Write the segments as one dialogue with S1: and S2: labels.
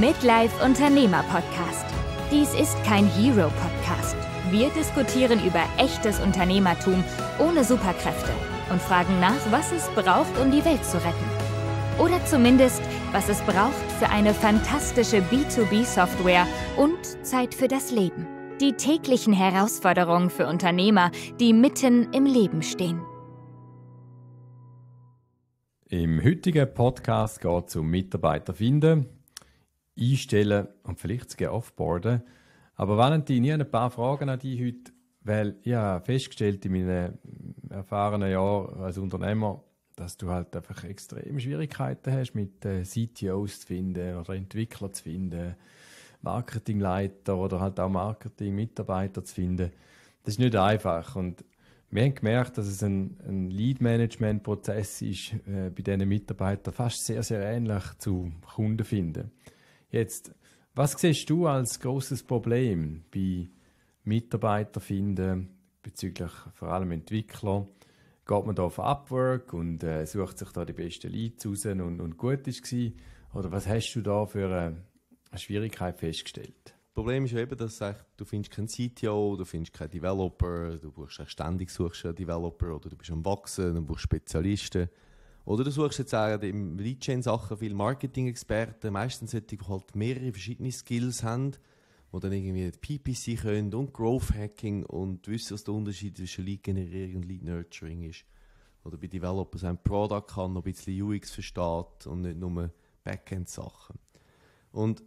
S1: Midlife Unternehmer Podcast. Dies ist kein Hero Podcast. Wir diskutieren über echtes Unternehmertum ohne Superkräfte und fragen nach, was es braucht, um die Welt zu retten. Oder zumindest, was es braucht für eine fantastische B2B-Software und Zeit für das Leben. Die täglichen
S2: Herausforderungen für Unternehmer, die mitten im Leben stehen.
S1: Im heutigen Podcast geht es um Mitarbeiter finden einstellen und vielleicht sogar offboarden. Aber Valentin, ich habe ein paar Fragen an dich heute, weil ich habe festgestellt in meinen erfahrenen Jahren als Unternehmer, dass du halt einfach extreme Schwierigkeiten hast, mit CTOs zu finden oder Entwickler zu finden, Marketingleiter oder halt auch marketing zu finden. Das ist nicht einfach. Und wir haben gemerkt, dass es ein, ein Lead-Management-Prozess ist, äh, bei diesen Mitarbeitern fast sehr, sehr ähnlich zu Kunden finden. Jetzt, was siehst du als großes Problem bei Mitarbeiter finden bezüglich vor allem Entwickler? Geht man da auf Upwork und äh, sucht sich da die besten Leads raus und, und gut ist gewesen? Oder was hast du da für eine, Schwierigkeit festgestellt? Das Problem ist
S2: ja eben, dass du findest keinen CTO, du findest keinen Developer, du buchst ständig suchst einen Developer oder du bist am Wachsen, du brauchst Spezialisten. Oder du suchst jetzt auch im Lead-Chain-Sachen viele Marketing-Experten, meistens solche, die halt mehrere verschiedene Skills haben, die dann irgendwie PPC können und Growth-Hacking und wissen, was der Unterschied zwischen Lead-Generierung und Lead-Nurturing ist. Oder bei Developers ein Product kann, noch ein bisschen UX versteht und nicht nur Backend-Sachen. Und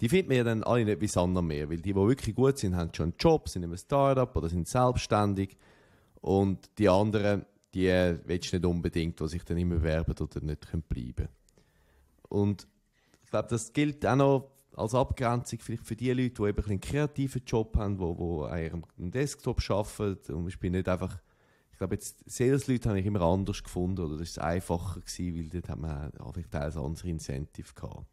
S2: die finden wir ja dann alle nicht wie Sanna mehr, weil die, die wirklich gut sind, haben schon einen Job, sind in im Startup oder sind selbstständig und die anderen die willst du nicht unbedingt, die sich dann immer werben oder nicht bleiben können Und ich glaube, das gilt auch noch als Abgrenzung vielleicht für die Leute, die eben einen kreativen Job haben, die, die an ihrem Desktop arbeiten und ich bin nicht einfach ich glaube, jetzt Sales-Leute habe ich immer anders gefunden oder das war einfacher gewesen, weil dort hat man auch ein anderes Incentive gehabt.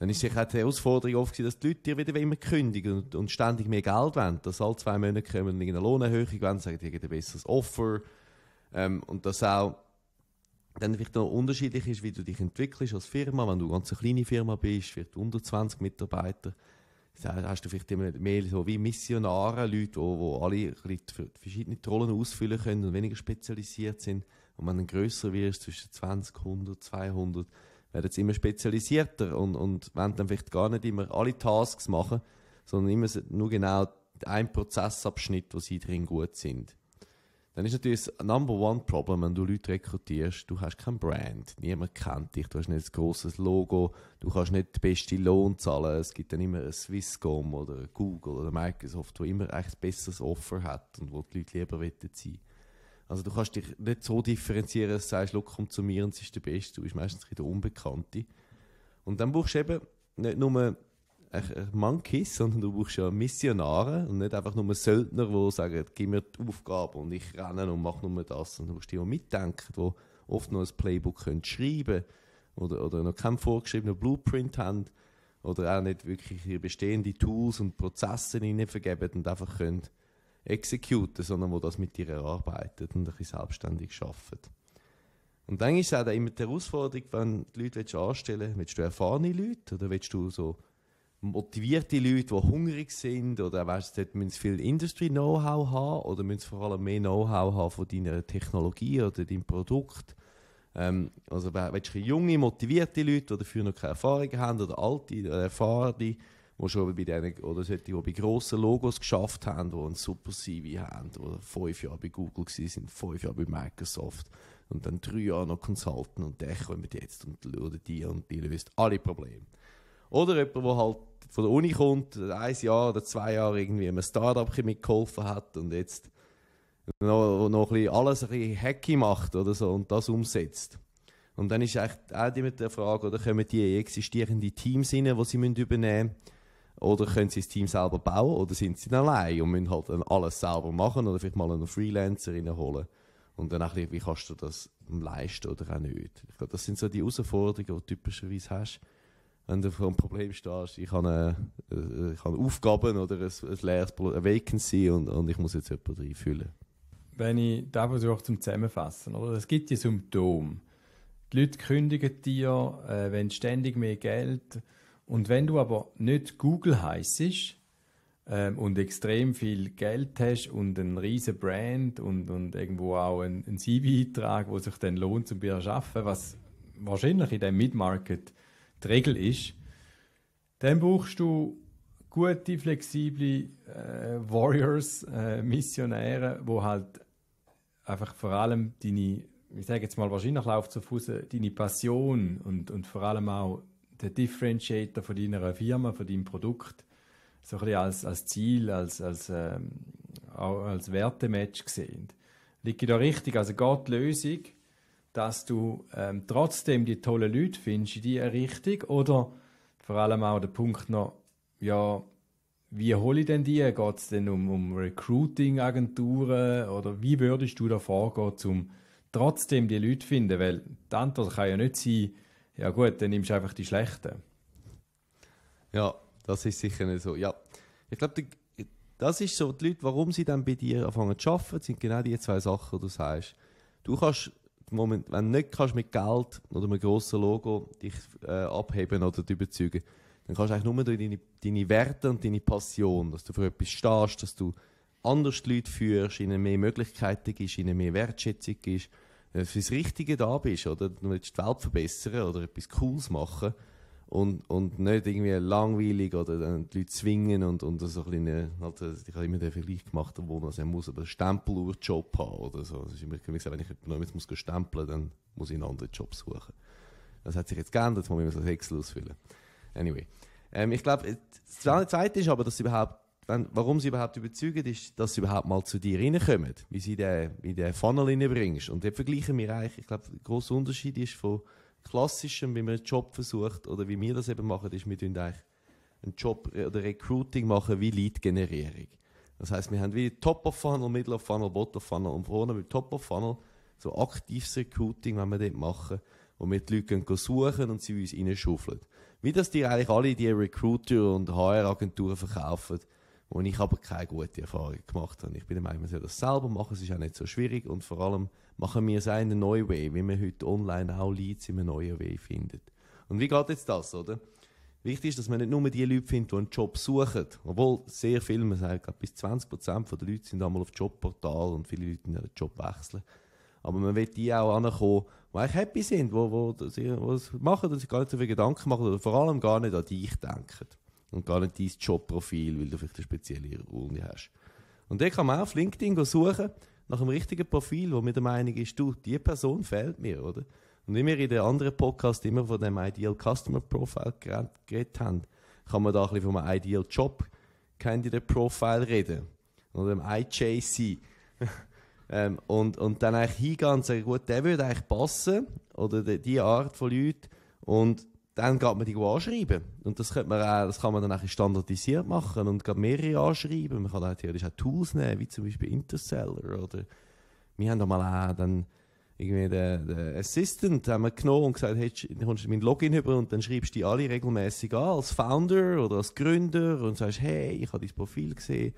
S2: Dann ist sicher auch die Herausforderung oft gewesen, dass die Leute dir wieder immer kündigen und, und ständig mehr Geld wollen, dass alle zwei Monate kommen und irgendeine Lohnerhöhung wollen, sagen, die ein besseres Offer, ähm, und dass auch dann vielleicht noch unterschiedlich ist, wie du dich entwickelst als Firma. Wenn du eine ganz kleine Firma bist, vielleicht unter 20 Mitarbeiter, hast du vielleicht immer mehr so wie Missionare, Leute, die, die alle verschiedene Rollen ausfüllen können und weniger spezialisiert sind. Und wenn du grösser wirst, zwischen 20, 100, 200, werden sie immer spezialisierter und, und wollen dann vielleicht gar nicht immer alle Tasks machen, sondern immer nur genau einen Prozessabschnitt, wo sie drin gut sind. Dann ist natürlich das Number One Problem, wenn du Leute rekrutierst, du hast kein Brand, niemand kennt dich, du hast nicht ein grosses Logo, du kannst nicht den besten Lohn zahlen, es gibt dann immer ein Swisscom oder Google oder Microsoft, wo immer ein besseres Offer hat und wo die Leute lieber sein wollen. Also du kannst dich nicht so differenzieren, dass du sagst, komm zu mir und es ist der Beste, du bist meistens der Unbekannte. Und dann brauchst du eben nicht nur Monkeys, sondern du brauchst ja Missionare und nicht einfach nur Söldner, die sagen, gib mir die Aufgabe und ich renne und mache nur das. Und du musst die auch mitdenken, die oft noch ein Playbook können schreiben oder, oder noch keinen vorgeschriebenen Blueprint haben oder auch nicht wirklich ihre bestehenden Tools und Prozesse ihnen vergeben und einfach können exekuten, sondern wo das mit dir erarbeitet und ein bisschen selbstständig arbeitet. Und dann ist es auch immer die Herausforderung, wenn du die Leute anstellen willst, willst du erfahrene Leute oder willst du so motivierte Leute, die hungrig sind oder weißt du, dort müssen viel Industry-Know-how haben oder müssen vor allem mehr Know-how haben von deiner Technologie oder deinem Produkt. Ähm, also willst du junge, motivierte Leute, die dafür noch keine Erfahrung haben oder alte, äh, erfahrene, die schon bei denen, oder solche, die bei grossen Logos geschafft haben, die ein super CV haben, die fünf Jahre bei Google waren, fünf Jahre bei Microsoft und dann drei Jahre noch Consultant und der kommt jetzt und, oder die und die löst alle Probleme. Oder jemand, der halt von der Uni kommt, ein Jahr oder zwei Jahre irgendwie einem Startup mitgeholfen hat und jetzt noch, noch ein bisschen alles ein bisschen hacky macht oder so und das umsetzt. Und dann ist eigentlich auch immer die Frage, oder kommen die existierenden Teams rein, die sie müssen übernehmen müssen? Oder können sie das Team selber bauen oder sind sie dann allein und müssen halt dann alles selber machen oder vielleicht mal einen Freelancer reinholen? Und dann auch wie kannst du das leisten oder auch nicht? Ich glaube, das sind so die Herausforderungen, die du typischerweise hast wenn du vor einem
S1: Problem stehst, ich habe,
S2: eine, äh, ich habe Aufgaben oder ein, ein leeres eine Vacancy und, und ich muss jetzt jemanden einfüllen.
S1: Wenn ich das versuche zum Zusammenfassen, oder? es gibt die Symptome. Die Leute kündigen dir, äh, wenn ständig mehr Geld. Und wenn du aber nicht Google heisst ähm, und extrem viel Geld hast und einen riesen Brand und, und irgendwo auch einen, einen CV-Eintrag, der sich dann lohnt, um zu arbeiten, was wahrscheinlich in diesem Mid-Market die Regel ist. Dann brauchst du gute, flexible äh, Warriors, äh, Missionäre, wo halt einfach vor allem deine, ich sage jetzt mal wahrscheinlich läuft zu Fuß, deine Passion und, und vor allem auch der Differentiator von deiner Firma, von deinem Produkt, so ein bisschen als, als Ziel, als, als, ähm, als Wertematch gesehen. Liege ich da richtig? Also Gott, die Lösung dass du ähm, trotzdem die tollen Leute findest in dieser Richtung? Oder vor allem auch der Punkt noch, ja, wie hole ich denn die? Geht es denn um, um Recruiting-Agenturen? Oder wie würdest du da vorgehen, um trotzdem die Leute zu finden? Weil die Antwort kann ja nicht sein, ja gut, dann nimmst du einfach die Schlechten. Ja, das ist sicher nicht so. Ja, ich glaube, das ist so, die Leute,
S2: warum sie dann bei dir anfangen zu arbeiten, sind genau die zwei Sachen, die du sagst. Du kannst Moment, wenn du nicht kannst mit Geld oder einem grossen Logo dich äh, abheben oder überzeugen dann kannst du eigentlich nur durch deine, deine Werte und deine Passion, dass du für etwas stehst, dass du anders die Leute führst, ihnen mehr Möglichkeiten gibst, ihnen mehr Wertschätzung gibst, fürs Richtige da bist, oder? Du willst die Welt verbessern oder etwas Cooles machen und, und nicht irgendwie langweilig oder dann äh, die Leute zwingen und, und so ein bisschen, äh, halt, äh, ich habe immer den Vergleich gemacht, wo man sagen muss, aber Stempeluhr-Job haben oder so. Das ist immer gesagt, wenn ich jemanden muss stempeln, dann muss ich einen anderen Job suchen. Das hat sich jetzt geändert, jetzt muss ich mir so ein ausfüllen. Anyway. Ähm, ich glaube, das Zweite ist aber, dass sie überhaupt, wenn, warum sie überhaupt überzeugt ist, dass sie überhaupt mal zu dir reinkommen, wie sie den, wie den Funnel reinbringst. Und dort vergleichen wir eigentlich, ich glaube, der grosse Unterschied ist von, Klassischem, wie man einen Job versucht oder wie wir das eben machen, ist, wir tun eigentlich einen Job äh, oder Recruiting machen wie Lead-Generierung. Das heißt, wir haben wie Top of Funnel, Middle of Funnel, Bottom of Funnel und vorne mit Top of Funnel so aktives Recruiting, wenn wir dort machen, wo wir die Leute gehen suchen und sie uns reinschaufeln. Wie das dir eigentlich alle die Recruiter und HR-Agenturen verkaufen, wo ich aber keine gute Erfahrung gemacht habe. Ich bin der Meinung, man soll das selber machen, es ist auch nicht so schwierig und vor allem machen wir es einen neuen Weg, wie man heute online auch Leads in einem neuen Weg findet. Und wie geht jetzt das, oder? Wichtig ist, dass man nicht nur die Leute findet, die einen Job suchen. Obwohl sehr viele, man sagt, bis 20% der Leute sind einmal auf Jobportal und viele Leute den Job wechseln. Aber man will die auch ankommen, die eigentlich happy sind, die, die, die, die, die machen und sich gar nicht so viel Gedanken machen oder vor allem gar nicht an dich denken und gar nicht dein Jobprofil, weil du vielleicht eine spezielle Runde hast. Und dann kann man auch auf LinkedIn suchen nach einem richtigen Profil, wo mir der Meinung ist, du, die Person fehlt mir, oder? Und wie wir in den anderen Podcasts immer von dem Ideal Customer Profile geredet haben, kann man da ein bisschen von einem Ideal Job Candidate Profile reden. Oder dem IJC. ähm, und, und dann eigentlich hingehen und sagen, gut, der würde eigentlich passen, oder die, die Art von Leuten, und dann geht man die anschreiben. Und das, könnte man auch, das kann man dann auch standardisiert machen und mehrere anschreiben. Man kann auch theoretisch auch Tools nehmen, wie zum Beispiel Interstellar. Oder wir haben da mal auch dann irgendwie den, den Assistant haben wir genommen und gesagt, hey, dann kommst du mein Login über und dann schreibst du die alle regelmäßig an, als Founder oder als Gründer und sagst, hey, ich habe dein Profil gesehen.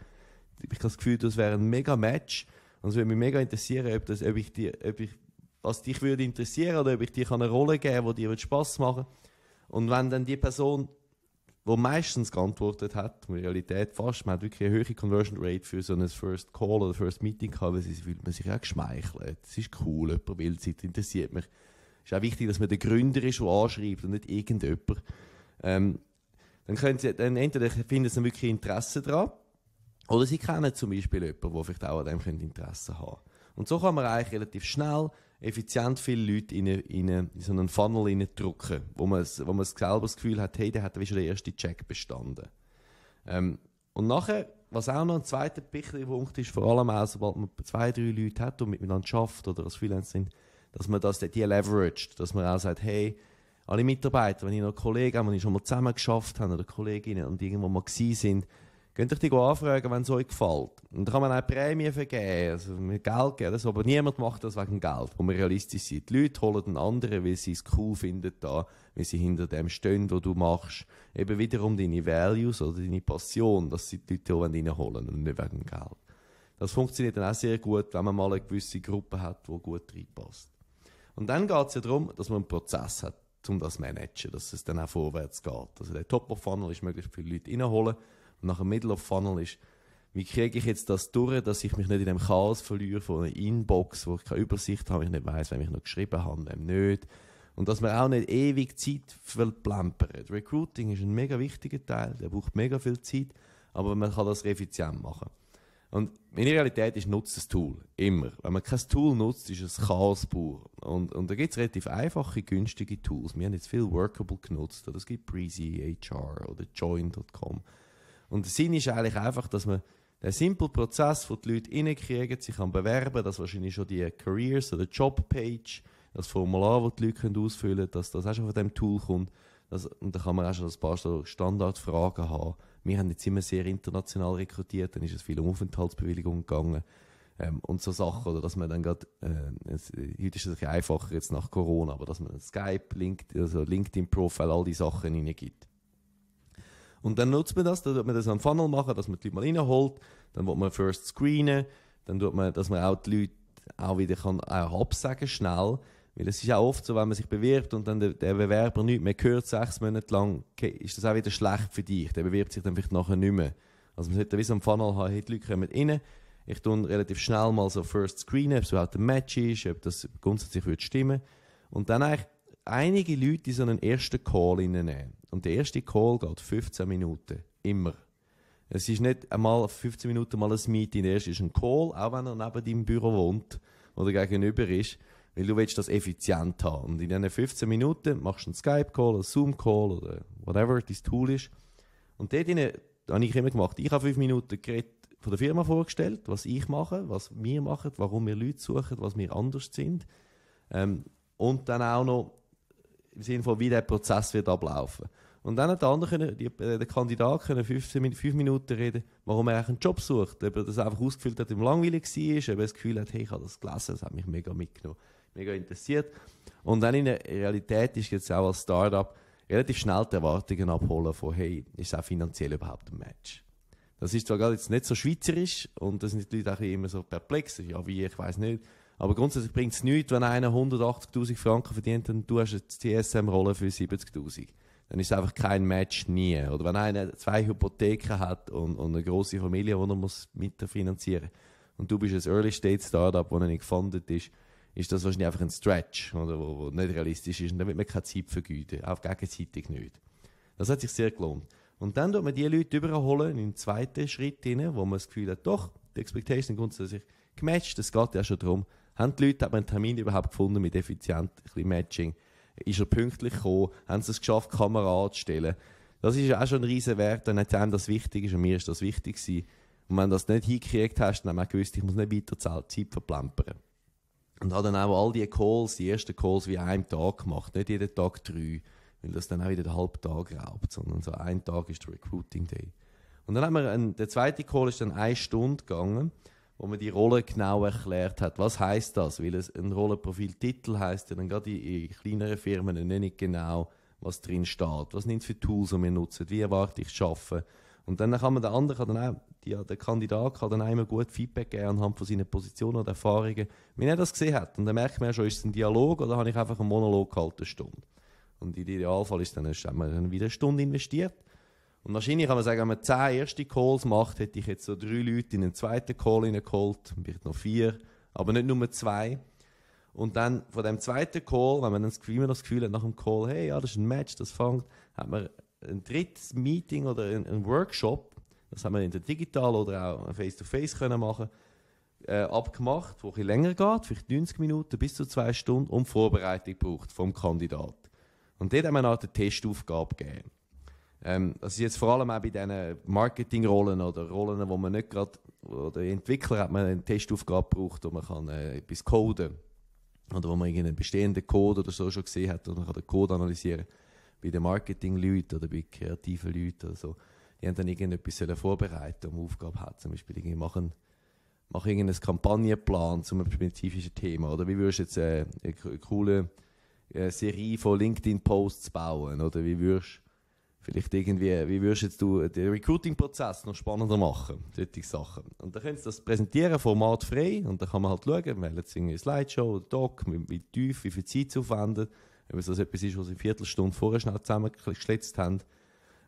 S2: Ich habe das Gefühl, das wäre ein mega Match. Und es würde mich mega interessieren, ob, das, ob ich, die, ob ich was dich würde interessieren oder ob ich dir eine Rolle geben kann, die dir Spass machen würde. Und wenn dann die Person, die meistens geantwortet hat, in Realität fast, man hat wirklich eine höhere Conversion Rate für so ein First Call oder First Meeting gehabt, weil sie fühlt man sich auch geschmeichelt. Es ist cool, jemand will Zeit interessiert mich. Es ist auch wichtig, dass man der Gründer ist, der anschreibt und nicht irgendjemand. Ähm, dann können sie, dann entweder finden sie wirklich Interesse daran, oder sie kennen zum Beispiel jemanden, der vielleicht auch an dem Interesse haben könnte. Und so kann man eigentlich relativ schnell effizient viele Leute in, in, in so einen Funnel drücken, wo man, wo man selber das Gefühl hat, hey, der hat wie schon den ersten Check bestanden. Ähm, und nachher, was auch noch ein zweiter Punkt ist, vor allem auch, sobald man zwei, drei Leute hat und miteinander schafft oder als Freelancer sind, dass man das die leveraged, dass man auch sagt, hey, alle Mitarbeiter, wenn ich noch Kollegen habe, die schon mal zusammen geschafft haben oder Kolleginnen und irgendwo mal gewesen sind, Könnt euch die anfragen, wenn es euch gefällt. Und da kann man auch Prämien vergeben, also mit Geld geben, so. aber niemand macht das wegen Geld, wo wir realistisch sind. Die Leute holen den anderen, weil sie es cool finden da, weil sie hinter dem stehen, was du machst. Eben wiederum deine Values oder deine Passion, dass sie die Leute reinholen und nicht wegen Geld. Das funktioniert dann auch sehr gut, wenn man mal eine gewisse Gruppe hat, die gut reinpasst. Und dann geht es ja darum, dass man einen Prozess hat, um das zu managen, dass es dann auch vorwärts geht. Also der Top-of-Funnel ist möglichst viele Leute reinholen, nach dem Middle of Funnel ist, wie kriege ich jetzt das durch, dass ich mich nicht in dem Chaos verliere von einer Inbox, wo ich keine Übersicht habe, ich nicht weiß, wem ich noch geschrieben habe, wem nicht. Und dass man auch nicht ewig Zeit verplempert. Recruiting ist ein mega wichtiger Teil, der braucht mega viel Zeit, aber man kann das effizient machen. Und in der Realität ist nutzt das Tool. Immer. Wenn man kein Tool nutzt, ist es Chaos pur. Und, und da gibt es relativ einfache, günstige Tools. Wir haben jetzt viel Workable genutzt. Oder es gibt Breezy, HR oder Join.com. Und der Sinn ist eigentlich einfach, dass man den simple Prozess, den die Leute reinkriegen, sich kann bewerben, dass wahrscheinlich schon die Careers oder Jobpage, das Formular, das die Leute ausfüllen können, dass das auch schon von diesem Tool kommt. Das, und da kann man auch schon ein paar Standardfragen haben. Wir haben jetzt immer sehr international rekrutiert, dann ist es viel um Aufenthaltsbewilligung gegangen. Ähm, und so Sachen, oder dass man dann gerade, äh, es, heute ist es ein bisschen einfacher jetzt nach Corona, aber dass man Skype, LinkedIn, also LinkedIn-Profile, all die Sachen hineingibt. Und dann nutzt man das, dann tut man das am Funnel machen, dass man die Leute mal reinholt, dann wird man first screenen, dann tut man, dass man auch die Leute auch wieder kann, auch absagen schnell. Weil es ist auch oft so, wenn man sich bewirbt und dann der, der Bewerber nicht mehr gehört sechs Monate lang, ist das auch wieder schlecht für dich. Der bewirbt sich dann vielleicht nachher nicht mehr. Also man sollte wie so am Funnel haben, hey, die Leute kommen rein, ich tue relativ schnell mal so First screenen, ob es überhaupt ein Match ist, ob das grundsätzlich würde stimmen. Und dann eigentlich einige Leute in so einen ersten Call reinnehmen. Und der erste Call geht 15 Minuten. Immer. Es ist nicht einmal 15 Minuten mal ein Meeting. Der erste ist ein Call, auch wenn er neben deinem Büro wohnt oder gegenüber ist, weil du willst das effizient haben. Und in diesen 15 Minuten machst du einen Skype-Call, einen Zoom-Call oder whatever dein Tool ist. Und dort drin, habe ich immer gemacht. Ich habe fünf Minuten geredet, von der Firma vorgestellt, was ich mache, was wir machen, warum wir Leute suchen, was wir anders sind. Ähm, und dann auch noch im Sinne von, wie der Prozess wird ablaufen. Und dann hat der andere können, die, äh, der Kandidat können fünf, fünf Minuten reden, warum er einen Job sucht. Ob er das einfach ausgefüllt hat, ihm langweilig war, ob er das Gefühl hat, hey, ich habe das gelesen, das hat mich mega mitgenommen, mega interessiert. Und dann in der Realität ist jetzt auch als Startup relativ schnell die Erwartungen abholen von, hey, ist es auch finanziell überhaupt ein Match? Das ist zwar gerade jetzt nicht so schweizerisch und da sind die Leute auch immer so perplex, ja, wie, ich weiß nicht. Aber grundsätzlich bringt es nichts, wenn einer 180.000 Franken verdient, und tust du eine CSM-Rolle für 70.000 dann ist es einfach kein Match nie. Oder wenn einer zwei Hypotheken hat und, und eine große Familie, die er muss mitfinanzieren muss, und du bist ein early State startup das nicht gefunden ist, ist das wahrscheinlich einfach ein Stretch, oder, wo, wo nicht realistisch ist. Und dann wird man keine Zeit vergeuden, auch gegenseitig nicht. Das hat sich sehr gelohnt. Und dann tut man die Leute überholen in den zweiten Schritt hinein, wo man das Gefühl hat, doch, die Expectations grundsätzlich gematcht, das geht ja schon darum. Haben die Leute, hat man einen Termin überhaupt gefunden mit effizient ein bisschen Matching? ist er pünktlich gekommen, haben sie es geschafft, die Kamera anzustellen. Das ist auch schon ein riesen Wert, dann hat das wichtig ist und mir ist das wichtig gewesen. Und wenn du das nicht hingekriegt hast, dann haben wir gewusst, ich muss nicht weiter Zeit verplempern. Und habe dann auch all die Calls, die ersten Calls wie einen Tag gemacht, nicht jeden Tag drei, weil das dann auch wieder den halben Tag raubt, sondern so ein Tag ist der Recruiting Day. Und dann haben wir, einen, der zweite Call ist dann eine Stunde gegangen wo man die Rolle genau erklärt hat. Was heißt das? Weil es ein Rollenprofiltitel heißt ja dann gerade in, kleineren Firmen nicht genau, was drin steht. Was sind für Tools, die wir nutzen? Wie erwarte ich es arbeiten? Und dann kann man der andere kann dann auch, die, der Kandidat kann dann einmal gut Feedback geben anhand von seinen Positionen oder Erfahrungen, wenn er das gesehen hat. Und dann merkt man ja schon, ist es ein Dialog oder habe ich einfach einen Monolog gehalten, eine Stunde. Und im Idealfall ist dann, eine, haben dann wieder eine Stunde investiert und wahrscheinlich kann man sagen, wenn man zehn erste Calls macht, hätte ich jetzt so drei Leute in einen zweiten Call reingeholt, vielleicht noch vier, aber nicht nur zwei. Und dann von dem zweiten Call, wenn man dann immer das Gefühl hat, nach dem Call, hey, ja, das ist ein Match, das fängt, hat man ein drittes Meeting oder ein, ein Workshop, das haben wir in der digital oder auch face-to-face -face können machen, äh, abgemacht, wo ein länger geht, vielleicht 90 Minuten bis zu zwei Stunden, um Vorbereitung braucht vom Kandidat. Und dort haben wir eine Art Testaufgabe gegeben. Ähm, das ist jetzt vor allem auch bei diesen Marketingrollen oder Rollen, wo man nicht gerade, oder Entwickler hat man eine Testaufgabe braucht, wo man kann äh, etwas coden kann. oder wo man irgendeinen bestehenden Code oder so schon gesehen hat und man kann den Code analysieren. Bei den Marketing-Leuten oder bei kreativen Leuten oder so, die haben dann irgendetwas vorbereiten um Aufgabe hat. Zum Beispiel irgendwie machen, machen irgendeinen Kampagnenplan zu einem spezifischen Thema oder wie würdest du jetzt äh, eine, eine, coole äh, Serie von LinkedIn-Posts bauen oder wie würdest du Vielleicht irgendwie, wie würdest jetzt du den Recruiting-Prozess noch spannender machen? Solche Sachen. Und dann können sie das präsentieren, Format frei, und dann kann man halt schauen, wir jetzt irgendwie eine Slideshow, einen Doc, wie, wie tief, wie viel Zeit sie aufwenden, ob es das etwas ist, was sie eine Viertelstunde vorher schnell zusammengeschlitzt haben,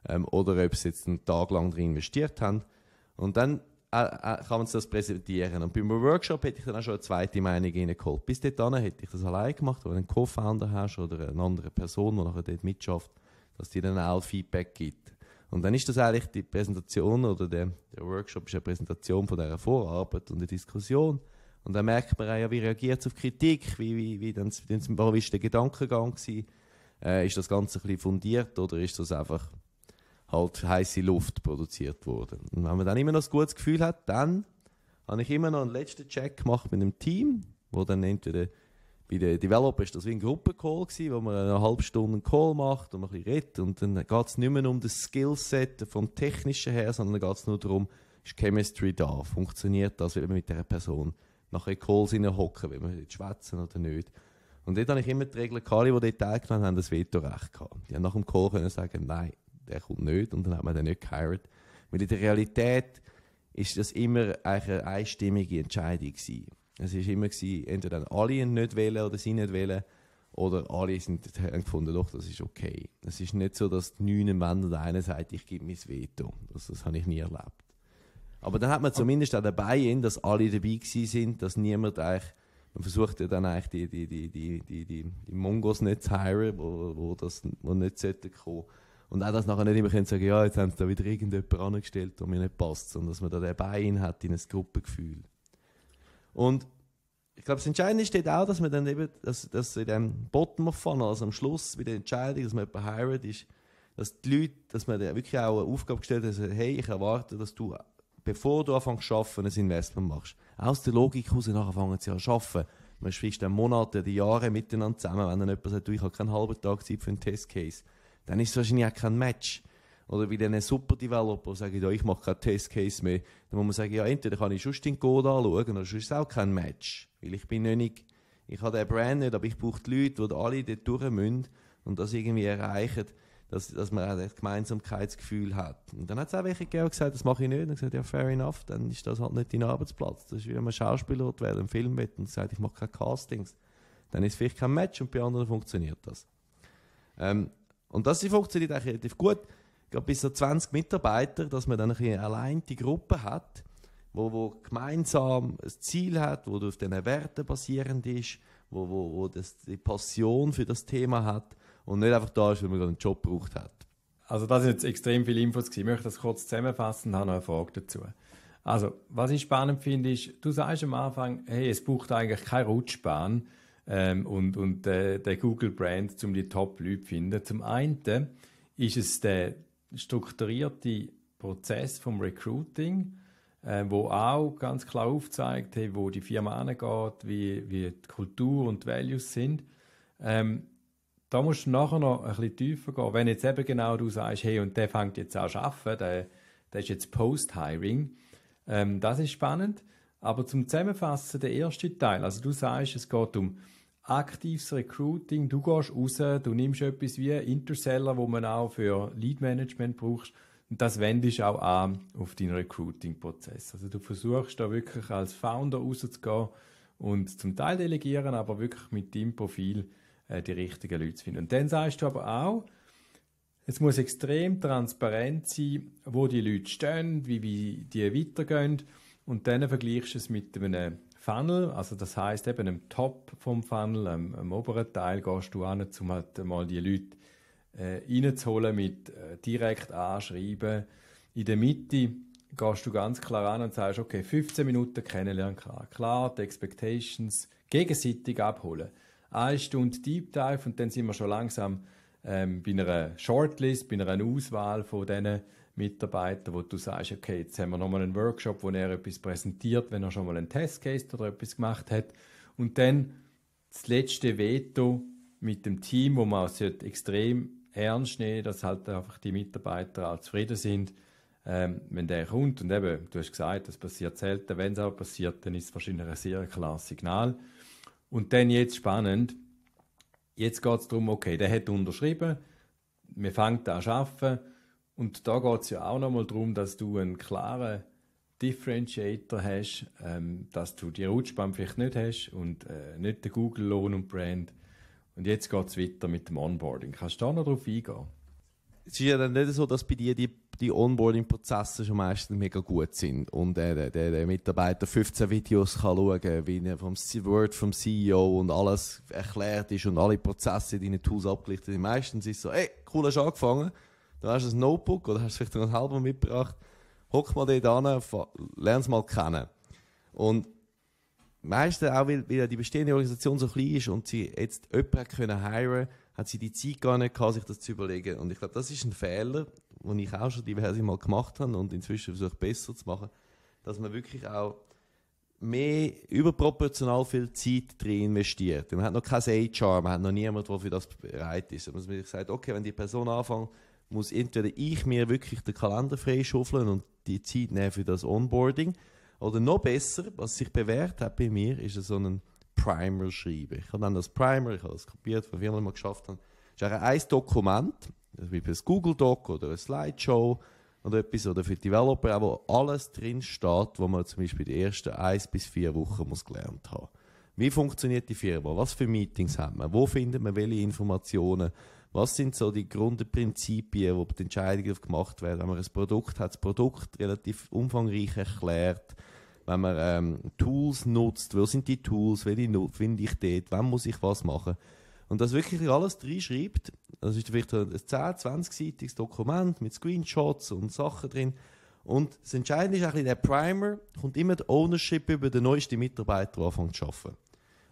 S2: ähm, oder ob sie jetzt einen Tag lang drin investiert haben. Und dann äh, äh, kann man das präsentieren. Und beim Workshop hätte ich dann auch schon eine zweite Meinung reingeholt. Bis dahin hätte ich das allein gemacht, wenn du einen Co-Founder hast oder eine andere Person, die nachher dort mitschafft dass die dann auch Feedback gibt. Und dann ist das eigentlich die Präsentation oder der, der Workshop ist eine Präsentation von dieser Vorarbeit und eine Diskussion. Und dann merkt man auch, ja, wie reagiert es auf Kritik, wie, wie, wie, dann, wie, wie ist der Gedankengang gewesen, äh, ist das Ganze ein bisschen fundiert oder ist das einfach halt heiße Luft produziert worden. Und wenn man dann immer noch ein gutes Gefühl hat, dann habe ich immer noch einen letzten Check gemacht mit dem Team, wo dann entweder bei den Developern war das wie ein Gruppencall wo man eine halbe Stunde einen Call macht und ein bisschen redet und dann geht es nicht mehr um das Skillset vom Technischen her, sondern geht es nur darum, ist Chemistry da, funktioniert das, wenn man mit dieser Person nachher Calls hocken, wenn man schwätzen oder nicht. Und dort habe ich immer die Regeln, gehabt, die dort teilgenommen haben, das Vetorecht gehabt. Die haben nach dem Call können sagen, nein, der kommt nicht und dann hat man den nicht geheiratet. Weil in der Realität ist das immer eine einstimmige Entscheidung gewesen. Es war immer, gewesen, entweder alle nicht wählen oder sie nicht wählen. Oder alle sind, haben gefunden, doch, das ist okay. Es ist nicht so, dass die neun Männer der eine sagt, ich gebe mein Veto. Das, das habe ich nie erlebt. Aber dann hat man zumindest auch dabei in, dass alle dabei gewesen sind, dass niemand eigentlich, man versucht ja dann eigentlich die, die, die, die, die, die, die Mongos nicht zu heiren, wo, wo das, wo nicht sollten kommen. Und auch, dass nachher nicht immer können sagen, ja, jetzt haben sie da wieder irgendjemand angestellt, der mir nicht passt, sondern dass man da dabei in hat, in ein Gruppengefühl. Und ich glaube, das Entscheidende steht auch, dass man dann eben, dass, dass in dem Bottom of Funnel, also am Schluss bei der Entscheidung, dass man jemanden heiratet, ist, dass die Leute, dass man dann wirklich auch eine Aufgabe gestellt hat, hey, ich erwarte, dass du, bevor du anfängst zu arbeiten, ein Investment machst. Aus der Logik heraus nachher fangen sie an zu arbeiten. Man schweißt dann Monate, die Jahre miteinander zusammen. Wenn dann jemand sagt, du, ich habe keinen halben Tag Zeit für einen Testcase, dann ist es wahrscheinlich auch kein Match. Oder wie diesen Super-Developer sagen, ja, ich mache keinen Testcase mehr. Dann muss man sagen, ja, entweder kann ich sonst den Code anschauen, oder sonst ist es auch kein Match. Weil ich bin nicht, ich habe den Brand nicht, aber ich brauche die Leute, die alle dort durch müssen und das irgendwie erreichen, dass, dass man auch das Gemeinsamkeitsgefühl hat. Und dann hat es auch welche gegeben, die gesagt, das mache ich nicht. Und dann gesagt, ja, fair enough, dann ist das halt nicht dein Arbeitsplatz. Das ist wie wenn man Schauspieler wäre, einen Film wird und sagt, ich mache keine Castings. Dann ist es vielleicht kein Match und bei anderen funktioniert das. Ähm, und das funktioniert eigentlich relativ gut glaube, bis zu 20 Mitarbeiter, dass man dann eine bisschen allein die Gruppe hat, wo, wo gemeinsam ein Ziel hat, wo auf diesen Werten basierend ist, wo, wo, wo das, die
S1: Passion für das Thema hat und nicht einfach da ist, weil man einen Job braucht hat. Also das sind jetzt extrem viele Infos gewesen. Ich möchte das kurz zusammenfassen und habe noch eine Frage dazu. Also, was ich spannend finde, ist, du sagst am Anfang, hey, es braucht eigentlich keine Rutschbahn ähm, und, und äh, der Google Brand, um die Top-Leute zu finden. Zum einen ist es der, strukturierte Prozess vom Recruiting, äh, wo auch ganz klar aufzeigt, hey, wo die Firma angeht, wie, wie die Kultur und die Values sind. Ähm, da musst du nachher noch ein bisschen tiefer gehen. Wenn jetzt eben genau du sagst, hey, und der fängt jetzt an zu arbeiten, der, der ist jetzt Post-Hiring, ähm, das ist spannend. Aber zum Zusammenfassen, der erste Teil, also du sagst, es geht um aktives Recruiting. Du gehst raus, du nimmst etwas wie Interseller, wo man auch für Lead Management braucht. Und das wendest du auch an auf deinen Recruiting-Prozess. Also du versuchst da wirklich als Founder rauszugehen und zum Teil delegieren, aber wirklich mit deinem Profil äh, die richtigen Leute zu finden. Und dann sagst du aber auch, es muss extrem transparent sein, wo die Leute stehen, wie, wie die weitergehen. Und dann vergleichst du es mit einem Funnel, also das heißt eben im Top vom Funnel, am, am oberen Teil gehst du an, um halt mal die Leute äh, reinzuholen mit äh, direkt anschreiben. In der Mitte gehst du ganz klar an und sagst, okay, 15 Minuten kennenlernen, klar, klar, die Expectations gegenseitig abholen. Eine Stunde Deep Dive und dann sind wir schon langsam ähm, bei einer Shortlist, bei einer Auswahl von diesen Mitarbeiter, wo du sagst, okay, jetzt haben wir nochmal einen Workshop, wo er etwas präsentiert, wenn er schon mal einen Testcase oder etwas gemacht hat. Und dann das letzte Veto mit dem Team, wo man auch extrem ernst nehmen, dass halt einfach die Mitarbeiter auch zufrieden sind, ähm, wenn der kommt. Und eben, du hast gesagt, das passiert selten. Wenn es aber passiert, dann ist es wahrscheinlich ein sehr klares Signal. Und dann jetzt spannend, jetzt geht es darum, okay, der hat unterschrieben, wir fangen an zu arbeiten und da geht es ja auch nochmal darum, dass du einen klaren Differentiator hast, ähm, dass du die Rutschbahn vielleicht nicht hast und äh, nicht den Google-Lohn und Brand. Und jetzt geht es weiter mit dem Onboarding. Kannst du da noch drauf eingehen? Es ist ja dann nicht so, dass bei
S2: dir die, die Onboarding-Prozesse schon meistens mega gut sind und äh, der, der, Mitarbeiter 15 Videos kann schauen kann, wie er vom Word vom CEO und alles erklärt ist und alle Prozesse in deinen Tools abgelichtet sind. Meistens ist es so, ey, cool, hast du angefangen dann hast du ein Notebook oder hast vielleicht noch ein halbes mitgebracht. Hock mal dort an, lern es mal kennen. Und meistens auch, weil, weil die bestehende Organisation so klein ist und sie jetzt jemanden können hiren hat sie die Zeit gar nicht gehabt, sich das zu überlegen. Und ich glaube, das ist ein Fehler, den ich auch schon diverse Mal gemacht habe und inzwischen versuche, besser zu machen, dass man wirklich auch mehr überproportional viel Zeit drin investiert. Man hat noch kein HR, man hat noch niemanden, der für das bereit ist. Man sagt, okay, wenn die Person anfängt, muss entweder ich mir wirklich den Kalender freischaufeln und die Zeit nehmen für das Onboarding. Oder noch besser, was sich bewährt hat bei mir, ist so ein Primer schreiben. Ich habe dann das Primer, ich habe das kopiert, was wir mal geschafft haben. Das ist ein Dokument, wie bei Google Doc oder eine Slideshow oder etwas, oder für Developer, wo alles drin steht, was man zum Beispiel die ersten eins bis vier Wochen muss gelernt haben. Wie funktioniert die Firma? Was für Meetings hat man? Wo findet man welche Informationen? Was sind so die Grundprinzipien, wo die Entscheidungen gemacht werden? Wenn man ein Produkt hat, das Produkt relativ umfangreich erklärt, wenn man ähm, Tools nutzt, wo sind die Tools, welche finde ich dort, wann muss ich was machen. Und das wirklich alles reinschreibt, das ist vielleicht ein 10, 20-seitiges Dokument mit Screenshots und Sachen drin. Und das Entscheidende ist eigentlich der Primer, kommt immer die Ownership über den neuesten Mitarbeiter, der anfängt zu arbeiten.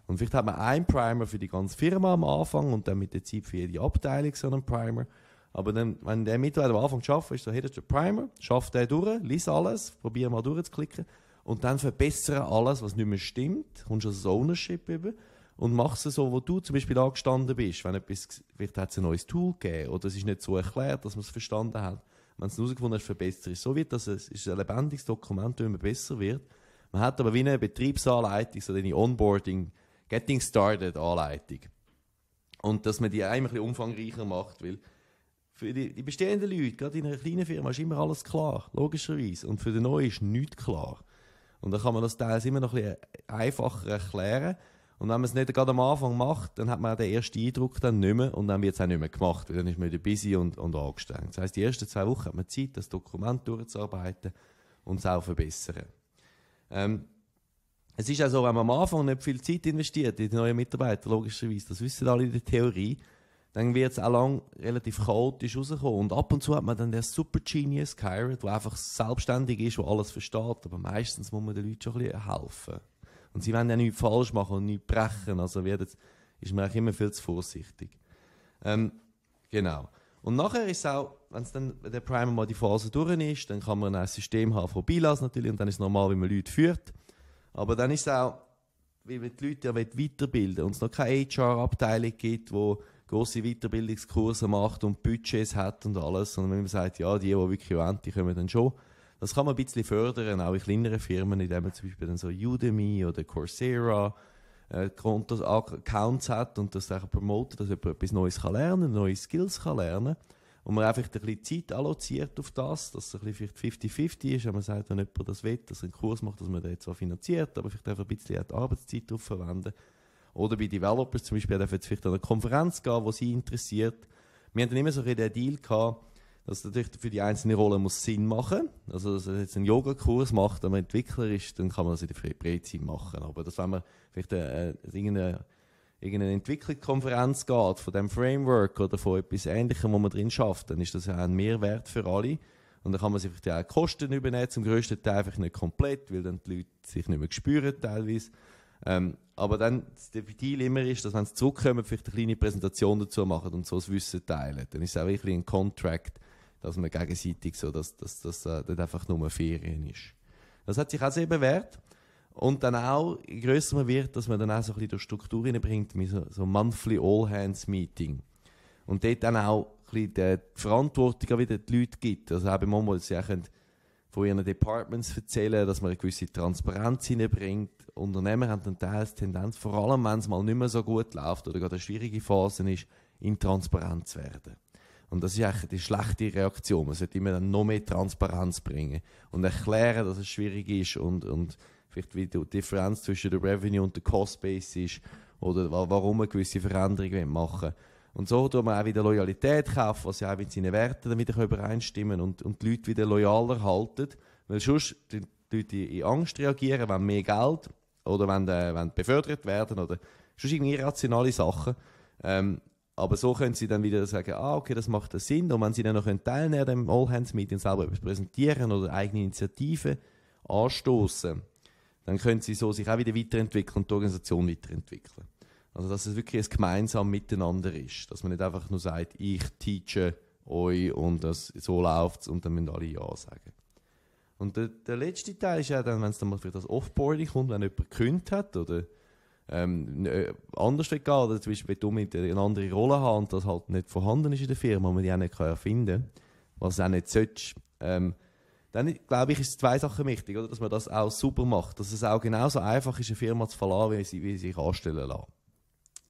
S2: Und vielleicht hat man einen Primer für die ganze Firma am Anfang und dann mit der Zeit für jede Abteilung so einen Primer. Aber dann, wenn der Mitarbeiter am Anfang schafft, ist so, hier ist der Primer, schafft der durch, liest alles, probier mal durchzuklicken und dann verbessere alles, was nicht mehr stimmt, kommst du das also Ownership über und machst es so, wo du zum Beispiel angestanden bist. Wenn etwas, vielleicht hat es ein neues Tool gegeben oder es ist nicht so erklärt, dass man es verstanden hat. Wenn es herausgefunden hat, verbessere es. So wird das, es ist ein lebendiges Dokument, das immer besser wird. Man hat aber wie eine Betriebsanleitung, so eine Onboarding- Getting Started Anleitung. Und dass man die einem ein bisschen umfangreicher macht, weil für die, die bestehenden Leute, gerade in einer kleinen Firma, ist immer alles klar, logischerweise. Und für den Neuen ist nichts klar. Und dann kann man das teils immer noch ein bisschen einfacher erklären. Und wenn man es nicht gerade am Anfang macht, dann hat man auch den ersten Eindruck dann nicht mehr und dann wird es auch nicht mehr gemacht, weil dann ist man wieder busy und, und angestrengt. Das heisst, die ersten zwei Wochen hat man Zeit, das Dokument durchzuarbeiten und es auch verbessern. Ähm, es ist also, wenn man am Anfang nicht viel Zeit investiert in die neuen Mitarbeiter, logischerweise, das wissen alle in der Theorie, dann wird es auch lang relativ chaotisch rauskommen. Und ab und zu hat man dann den Super Genius geheiratet, der einfach selbstständig ist, der alles versteht. Aber meistens muss man den Leuten schon ein bisschen helfen. Und sie wollen ja nichts falsch machen und nichts brechen. Also wird jetzt, ist man auch immer viel zu vorsichtig. Ähm, genau. Und nachher ist es auch, wenn es dann der Primer mal die Phase durch ist, dann kann man ein System haben von Bilas natürlich und dann ist es normal, wie man Leute führt. Aber dann ist es auch, weil man die Leute ja weiterbilden und es noch keine HR-Abteilung gibt, wo große Weiterbildungskurse macht und Budgets hat und alles, sondern wenn man sagt, ja, die, die wirklich wollen, die kommen dann schon. Das kann man ein bisschen fördern, auch in kleineren Firmen, indem man zum Beispiel dann so Udemy oder Coursera äh, Kontos, Accounts hat und das auch promotet, dass jemand etwas Neues kann lernen, neue Skills kann lernen kann. Und man einfach ein bisschen Zeit alloziert auf das, dass es ein bisschen 50-50 ist, wenn man sagt, wenn jemand das will, dass er einen Kurs macht, dass man den zwar finanziert, aber vielleicht einfach ein bisschen die Arbeitszeit darauf verwenden. Oder bei Developers zum Beispiel, dürfen jetzt vielleicht an eine Konferenz gehen, die sie interessiert. Wir hatten immer so ein den Deal gehabt, dass es natürlich für die einzelnen Rollen muss Sinn machen muss. Also, dass er jetzt einen Yoga-Kurs macht, wenn man Entwickler ist, dann kann man das in der Freizeit machen. Aber das, wenn man vielleicht äh, äh irgendeine irgendeine Entwicklungskonferenz geht, von dem Framework oder von etwas Ähnlichem, wo man drin schafft, dann ist das ja ein Mehrwert für alle. Und dann kann man sich ja auch Kosten übernehmen, zum größten Teil einfach nicht komplett, weil dann die Leute sich nicht mehr spüren teilweise. Ähm, aber dann, das Deal immer ist, dass wenn sie zurückkommen, vielleicht eine kleine Präsentation dazu machen und so das Wissen teilen. Dann ist es auch wirklich ein Contract, dass man gegenseitig so, dass das dass, dann äh, einfach nur Ferien ist. Das hat sich auch sehr bewährt. Und dann auch, je grösser man wird, dass man dann auch so ein bisschen die Struktur reinbringt, wie so, so monthly All-Hands-Meeting. Und dort dann auch ein bisschen die Verantwortung wieder die Leute gibt. Also auch beim Omol, sie können von ihren Departments erzählen, dass man eine gewisse Transparenz reinbringt. Unternehmer haben dann teils Tendenz, vor allem wenn es mal nicht mehr so gut läuft oder gerade eine schwierige Phase ist, intransparent zu werden. Und das ist eigentlich die schlechte Reaktion. Man sollte immer dann noch mehr Transparenz bringen und erklären, dass es schwierig ist und, und vielleicht wie die Differenz zwischen der Revenue und der Cost Base ist oder warum man gewisse Veränderungen machen will. Und so tut man auch wieder Loyalität kaufen, was ja auch mit seinen Werten wieder übereinstimmen und, und die Leute wieder loyaler halten. Weil sonst die Leute in Angst reagieren, wenn mehr Geld oder wenn, äh, wenn befördert werden oder sonst irgendwie irrationale Sachen. Ähm, aber so können sie dann wieder sagen, ah, okay, das macht Sinn. Und wenn sie dann noch teilnehmen an dem All Hands Meeting, selber etwas präsentieren oder eigene Initiativen anstoßen dann können sie so sich auch wieder weiterentwickeln und die Organisation weiterentwickeln. Also dass es wirklich ein gemeinsames Miteinander ist, dass man nicht einfach nur sagt, ich teache euch und das, so es und dann müssen alle Ja sagen. Und der, der letzte Teil ist ja dann, wenn es dann mal für das Offboarding kommt, wenn jemand gekündigt hat oder ähm, äh, anders geht, oder zum Beispiel du mit einer anderen Rolle haben und das halt nicht vorhanden ist in der Firma und man die auch nicht erfinden kann, was auch nicht sollst, ähm, dann glaube ich, ist zwei Sachen wichtig, oder? dass man das auch super macht, dass es auch genauso einfach ist, eine Firma zu verlassen, wie sie, wie sie sich anstellen lässt.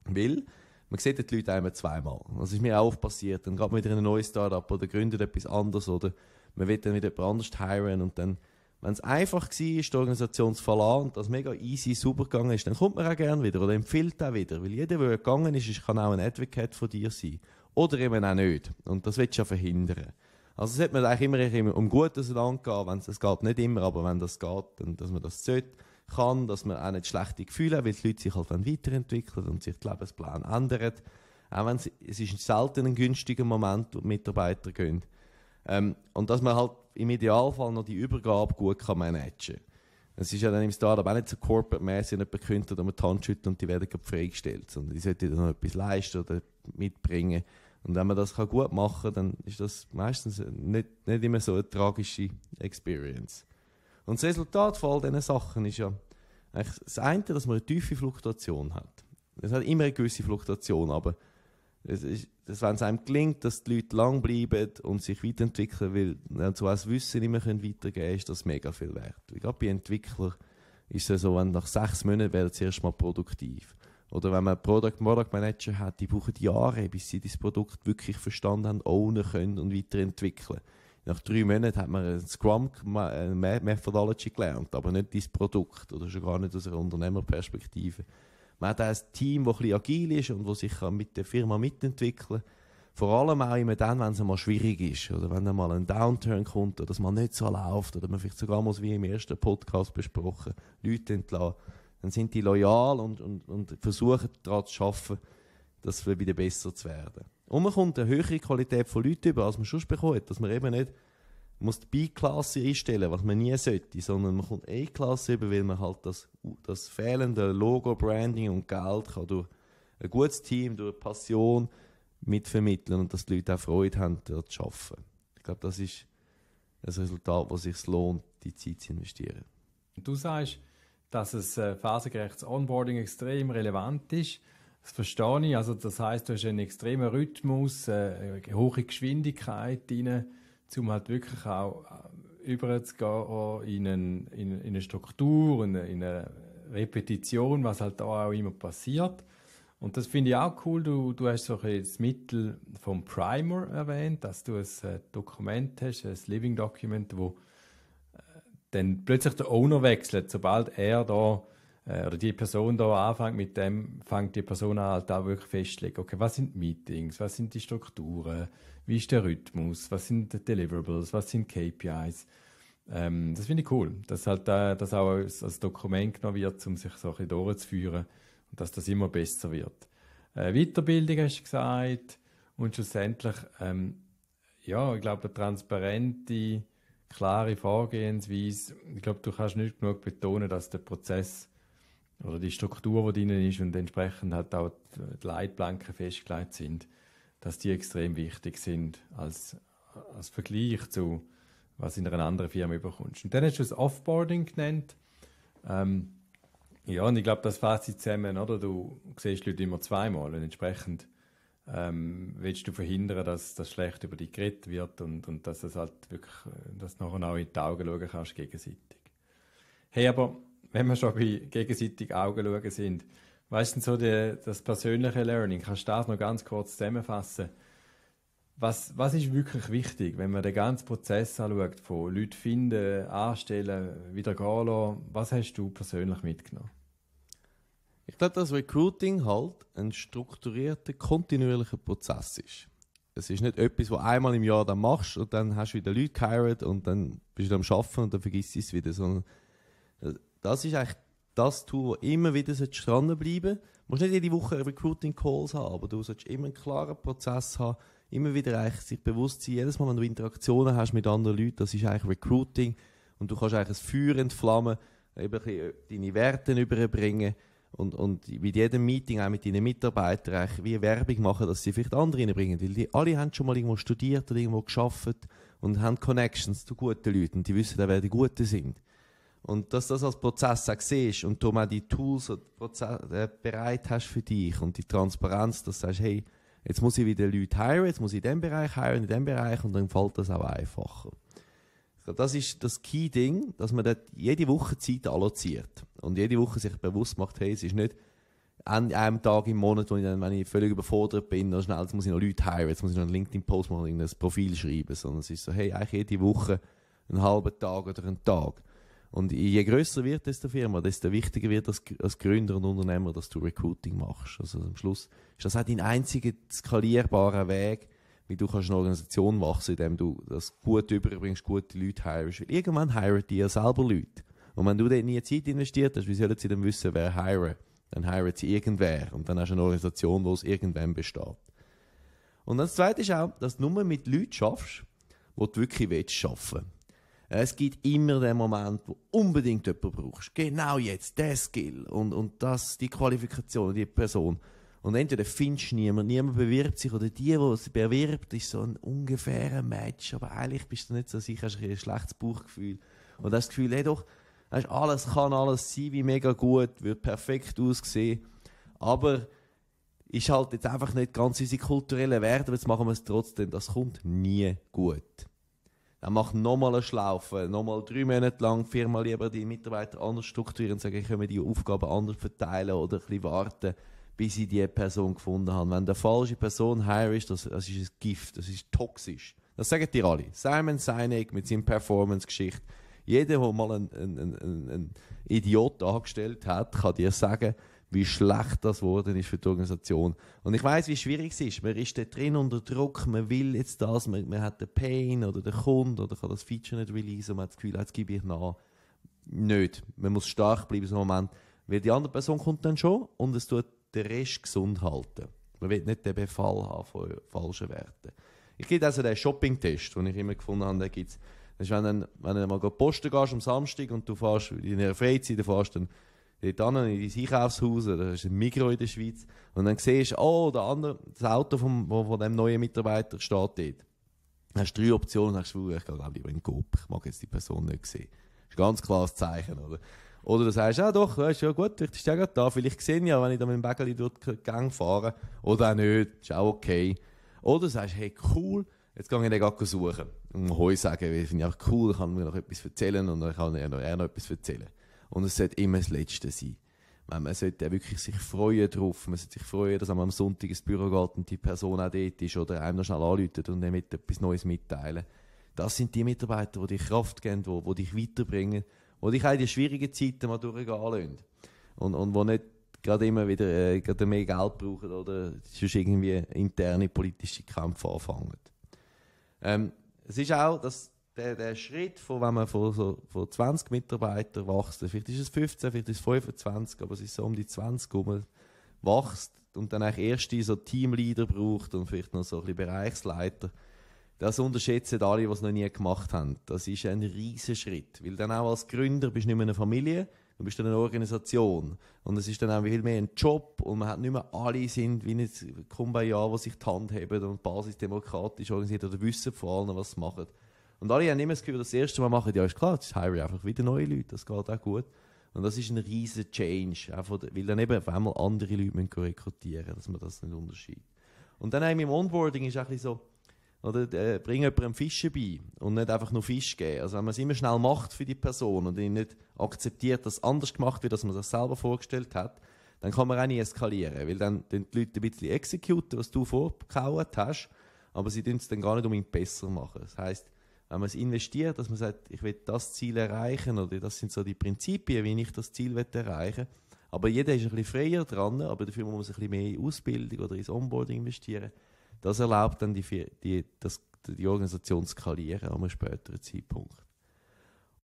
S2: Weil man sieht die Leute einmal zweimal. Das ist mir auch oft passiert. Dann geht man wieder in ein neues Startup oder gründet etwas anderes oder man will dann wieder jemand anders hiren und dann, wenn es einfach war, die Organisation zu verlassen und das mega easy, super gegangen ist, dann kommt man auch gerne wieder oder empfiehlt auch wieder. Weil jeder, der gegangen ist, kann auch ein Advocate von dir sein. Oder eben auch nicht. Und das willst du ja verhindern. Also es hat mir eigentlich immer, um gutes Land gehen, wenn es geht, nicht immer, aber wenn das geht, dann, dass man das sollte, kann, dass man auch nicht schlechte Gefühle hat, weil die Leute sich halt dann weiterentwickeln und sich die Lebensplan ändern. Auch wenn es, es ist selten ein günstiger Moment, wo die Mitarbeiter gehen. Ähm, und dass man halt im Idealfall noch die Übergabe gut kann managen kann. Es ist ja dann im Startup auch nicht so corporate-mäßig, nicht bekündigt, um die Hand schütteln und die werden gerade freigestellt, sondern die sollten dann noch etwas leisten oder mitbringen und wenn man das kann gut machen kann, dann ist das meistens nicht, nicht immer so eine tragische Experience. Und das Resultat von all diesen Sachen ist ja eigentlich das eine, dass man eine tiefe Fluktuation hat. Es hat immer eine gewisse Fluktuation, aber es ist, dass, wenn es einem gelingt, dass die Leute lang bleiben und sich weiterentwickeln, weil dann so als Wissen nicht mehr weitergeben können, ist das mega viel wert. gerade bei Entwicklern ist es so, wenn nach sechs Monaten werden sie erstmal produktiv. Oder wenn man Product Product Manager hat, die brauchen Jahre, bis sie das Produkt wirklich verstanden haben, ownen können und weiterentwickeln. Nach drei Monaten hat man eine Scrum Methodology gelernt, aber nicht das Produkt oder schon gar nicht aus einer Unternehmerperspektive. Man hat ein Team, das ein bisschen agil ist und das sich mit der Firma mitentwickeln kann. Vor allem auch immer dann, wenn es mal schwierig ist oder wenn dann mal ein Downturn kommt oder es mal nicht so läuft oder man vielleicht sogar muss, wie im ersten Podcast besprochen, Leute entlassen dann sind die loyal und, und, und versuchen daran zu arbeiten, dass wir wieder besser zu werden. Und man kommt eine höhere Qualität von Leuten über, als man sonst bekommt, dass man eben nicht muss die B-Klasse einstellen, was man nie sollte, sondern man kommt A-Klasse über, weil man halt das, das fehlende Logo, Branding und Geld kann durch ein gutes Team, durch Passion mitvermitteln und dass die Leute auch Freude haben, dort zu arbeiten. Ich glaube, das ist ein Resultat, wo es sich lohnt, die Zeit zu investieren.
S1: Du sagst, dass es äh, phasengerechtes Onboarding extrem relevant ist. Das verstehe ich. Also das heißt, du hast einen extremen Rhythmus, äh, eine hohe Geschwindigkeit rein, um halt wirklich auch äh, überzugehen in, in, in eine Struktur, in eine, in eine, Repetition, was halt da auch immer passiert. Und das finde ich auch cool. Du, du hast so das Mittel vom Primer erwähnt, dass du ein Dokument hast, ein Living Document, wo dann plötzlich der Owner wechselt, sobald er da äh, oder die Person da anfängt, mit dem fängt die Person an, halt auch wirklich festzulegen, okay, was sind Meetings, was sind die Strukturen, wie ist der Rhythmus, was sind Deliverables, was sind KPIs. Ähm, das finde ich cool, dass halt äh, das auch als, als, Dokument genommen wird, um sich so ein bisschen durchzuführen und dass das immer besser wird. Äh, Weiterbildung hast du gesagt und schlussendlich, ähm, ja, ich glaube, eine transparente klare Vorgehensweise. Ich glaube, du kannst nicht genug betonen, dass der Prozess oder die Struktur, die drin ist und entsprechend halt auch die Leitplanken festgelegt sind, dass die extrem wichtig sind als, als Vergleich zu was in einer anderen Firma überkommst. Und dann hast du das Offboarding genannt. Ähm, ja, und ich glaube, das fasst sich zusammen, oder? Du siehst Leute immer zweimal und entsprechend ähm, willst du verhindern, dass das schlecht über dich geredet wird und, und dass es halt wirklich, äh, dass du nachher auch in die Augen schauen kannst gegenseitig. Hey, aber wenn wir schon bei gegenseitig Augen schauen sind, weißt du so die, das persönliche Learning, kannst du das noch ganz kurz zusammenfassen? Was, was ist wirklich wichtig, wenn man den ganzen Prozess anschaut, von Leuten finden, anstellen, wieder gehen lassen, was hast du persönlich mitgenommen? Ich glaube, dass Recruiting halt ein strukturierter,
S2: kontinuierlicher Prozess ist. Es ist nicht etwas, was einmal im Jahr dann machst und dann hast du wieder Leute geheiratet und dann bist du am Schaffen und dann vergisst du es wieder, sondern äh, das ist eigentlich das Tool, wo immer wieder dran bleiben Du musst nicht jede Woche Recruiting-Calls haben, aber du solltest immer einen klaren Prozess haben, immer wieder eigentlich sich bewusst sein, jedes Mal, wenn du Interaktionen hast mit anderen Leuten, das ist eigentlich Recruiting und du kannst eigentlich ein Feuer entflammen, eben äh, deine Werte überbringen und, und mit jedem Meeting auch mit deinen Mitarbeitern wie Werbung machen, dass sie vielleicht andere reinbringen. Weil die alle haben schon mal irgendwo studiert oder irgendwo geschafft und haben Connections zu guten Leuten. Die wissen auch, wer die Guten sind. Und dass das als Prozess auch siehst und du auch die Tools und Prozesse äh, bereit hast für dich und die Transparenz, dass du sagst, hey, jetzt muss ich wieder Leute heiraten, jetzt muss ich in dem Bereich heiraten, in dem Bereich und dann fällt das auch einfacher. Das ist das Key-Ding, dass man dort jede Woche Zeit alloziert. Und jede Woche sich bewusst macht, hey, es ist nicht an einem Tag im Monat, wo ich dann, wenn ich völlig überfordert bin, dann schnell, jetzt muss ich noch Leute heiraten, jetzt muss ich noch einen LinkedIn-Post machen, ein Profil schreiben, sondern es ist so, hey, eigentlich jede Woche einen halben Tag oder einen Tag. Und je größer wird, der Firma, desto wichtiger wird als, als Gründer und Unternehmer, dass du Recruiting machst. Also am Schluss ist das auch dein einziger skalierbarer Weg, weil du kannst eine Organisation wachsen, indem du das gut überbringst, gute Leute hirest. Weil irgendwann hiren die ja selber Leute. Und wenn du dort nie Zeit investiert hast, wie sollen sie dann wissen, wer hiren? Dann hiren sie irgendwer. Und dann hast du eine Organisation, die aus irgendwem besteht. Und das Zweite ist auch, dass du nur mit Leuten schaffst, die du wirklich arbeiten willst es gibt immer den Moment, wo unbedingt jemanden brauchst. Genau jetzt, der Skill und, und das, die Qualifikation, die Person. Und entweder findest du niemanden, niemand bewirbt sich, oder die, die sich bewirbt, ist so ein ungefährer Match. Aber eigentlich bist du nicht so sicher, hast ein schlechtes Bauchgefühl. Und hast das Gefühl, hey doch, hast alles kann alles sein, wie mega gut, wird perfekt aussehen. Aber ist halt jetzt einfach nicht ganz unsere kulturelle Werte, aber jetzt machen wir es trotzdem. Das kommt nie gut. Dann macht nochmal eine Schlaufe, nochmal drei Monate lang, die Firma lieber die Mitarbeiter anders strukturieren, und sagen, ich kann die Aufgaben anders verteilen oder ein bisschen warten bis ich die Person gefunden habe. Wenn der falsche Person hire das, das ist ein Gift, das ist toxisch. Das sagen dir alle. Simon Sinek mit seiner Performance-Geschichte. Jeder, der mal einen, einen, einen, Idiot angestellt hat, kann dir sagen, wie schlecht das worden ist für die Organisation. Und ich weiß, wie schwierig es ist. Man ist da drin unter Druck, man will jetzt das, man, man hat den Pain oder den Kunden oder kann das Feature nicht releasen und man hat das Gefühl, ah, jetzt gebe ich nach. Nicht. Man muss stark bleiben so im Moment, weil die andere Person kommt dann schon und es tut den Rest gesund halten. Man will nicht den Befall haben von falschen Werten. Ich gebe also den Shopping-Test, den ich immer gefunden habe, den gibt's. wenn du, wenn du mal posten gehst am Samstag und du fährst in deiner Freizeit, du fährst dann dort in dein Einkaufshaus, oder das ist ein Mikro in der Schweiz, und dann siehst du, oh, der andere, das Auto vom, von dem neuen Mitarbeiter steht dort. Dann hast du drei Optionen, hast du, ich gehe lieber in den Kopf, ich mag jetzt die Person nicht sehen. Das ist ein ganz klares Zeichen, oder? Oder du sagst, ja ah, doch, ja, ist ja gut, ich stehe gerade da, vielleicht sehe ich ja, wenn ich da mit dem Bäckchen durch die Gang fahre. Oder auch nicht, ist auch okay. Oder du sagst, hey cool, jetzt gehe ich den gerade suchen. Und heute sagen, weil finde ich auch cool, ich kann mir noch etwas erzählen und dann kann er noch, noch etwas erzählen. Und es sollte immer das Letzte sein. Man sollte wirklich sich freuen drauf. Man sollte sich freuen, dass man am Sonntag ins Büro geht und die Person auch dort ist oder einem noch schnell anläutet und damit etwas Neues mitteilen. Das sind die Mitarbeiter, die dich Kraft geben, die, die dich weiterbringen oder ich habe die schwierigen Zeiten mal durchgehen lassen. Und, und wo nicht gerade immer wieder äh, gerade mehr Geld brauchen oder sonst irgendwie interne politische Kämpfe anfangen. Ähm, es ist auch, dass der, der Schritt, von wenn man von, so, von 20 Mitarbeitern wächst, vielleicht ist es 15, vielleicht ist es 25, aber es ist so um die 20 herum, wächst und dann eigentlich erst so Teamleader braucht und vielleicht noch so ein bisschen Bereichsleiter, das unterschätzen alle, die es noch nie gemacht haben. Das ist ein riesiger Schritt. Weil dann auch als Gründer bist du nicht mehr eine Familie, du bist dann eine Organisation. Und es ist dann auch viel mehr ein Job und man hat nicht mehr alle sind wie ein Kumbaya, die sich die Hand heben und basisdemokratisch organisiert oder wissen vor allem, was sie machen. Und alle haben immer das Gefühl, das erste Mal machen, ja ist klar, das hire einfach wieder neue Leute, das geht auch gut. Und das ist ein riesiger Change, weil dann eben auf einmal andere Leute rekrutieren müssen dass man das nicht unterscheidet. Und dann eben im Onboarding ist es so, oder äh, bring jemandem Fischen bei und nicht einfach nur Fisch geben. Also wenn man es immer schnell macht für die Person und ihn nicht akzeptiert, dass es anders gemacht wird, als man sich selber vorgestellt hat, dann kann man auch nicht eskalieren, weil dann den die Leute ein bisschen exekuten, was du vorgehauen hast, aber sie tun es dann gar nicht unbedingt besser machen. Das heißt, wenn man es investiert, dass man sagt, ich will das Ziel erreichen oder das sind so die Prinzipien, wie ich das Ziel will erreichen aber jeder ist ein bisschen freier dran, aber dafür muss man ein bisschen mehr in Ausbildung oder ins Onboarding investieren das erlaubt dann die, die, das, die Organisation zu skalieren an einem späteren Zeitpunkt.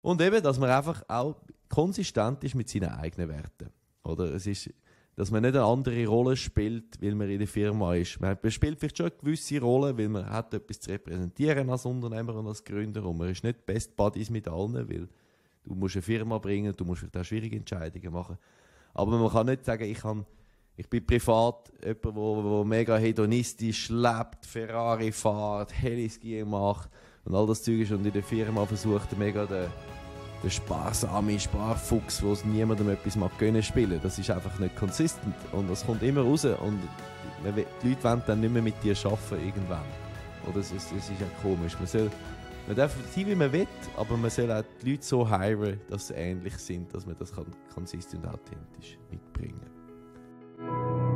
S2: Und eben, dass man einfach auch konsistent ist mit seinen eigenen Werten. Oder es ist, dass man nicht eine andere Rolle spielt, weil man in der Firma ist. Man spielt vielleicht schon eine gewisse Rolle, weil man hat etwas zu repräsentieren als Unternehmer und als Gründer und man ist nicht Best Buddies mit allen, weil du musst eine Firma bringen, du musst vielleicht auch schwierige Entscheidungen machen. Aber man kann nicht sagen, ich habe ich bin privat jemand, der wo, wo mega hedonistisch lebt, Ferrari fährt, Heliskiing macht und all das Zeug ist und in der Firma versucht mega den, den sparsame Sparfuchs, wo es niemandem etwas mal gönnen spielen. Das ist einfach nicht konsistent. und das kommt immer raus und die Leute wollen dann nicht mehr mit dir arbeiten irgendwann. Oder es ist, es ist ja komisch. Man, soll, man darf sein, wie man will, aber man soll auch die Leute so heiren, dass sie ähnlich sind, dass man das kann, konsistent und authentisch mitbringen kann. Thank you.